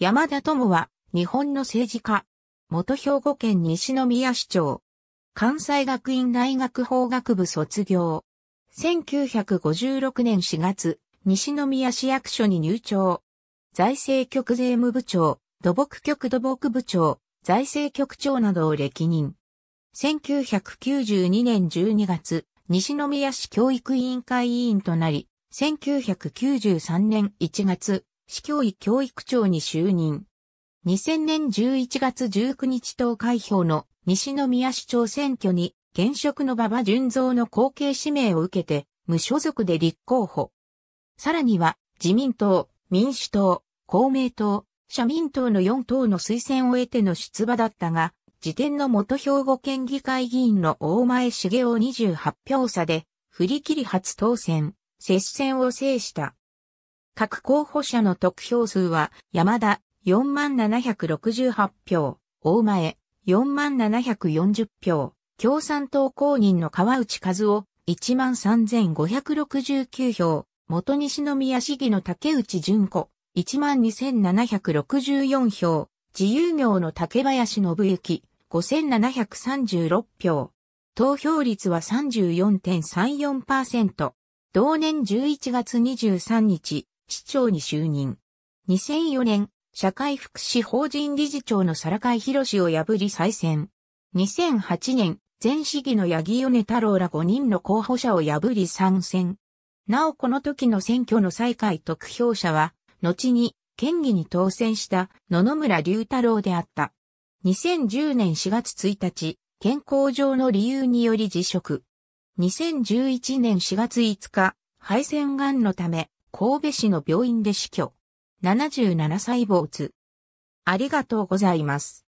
山田友は、日本の政治家。元兵庫県西宮市長。関西学院大学法学部卒業。1956年4月、西宮市役所に入庁。財政局税務部長、土木局土木部長、財政局長などを歴任。1992年12月、西宮市教育委員会委員となり、1993年1月、市教委教育長に就任。2000年11月19日投開票の西宮市長選挙に現職の馬場純三の後継指名を受けて無所属で立候補。さらには自民党、民主党、公明党、社民党の4党の推薦を得ての出馬だったが、時点の元兵庫県議会議員の大前茂雄28票差で、振り切り初当選、接戦を制した。各候補者の得票数は、山田4768票、大前4740票、共産党公認の川内和夫13569票、元西宮市議の竹内淳子12764票、自由業の竹林信之5736票。投票率は34.34%。同年11月23日、市長に就任。2004年、社会福祉法人理事長の皿海博士を破り再選。2008年、前市議の八木米太郎ら5人の候補者を破り参戦。なおこの時の選挙の最下位得票者は、後に県議に当選した野々村隆太郎であった。2010年4月1日、健康上の理由により辞職。2011年4月5日、敗戦癌のため神戸市の病院で死去。77歳没。ありがとうございます。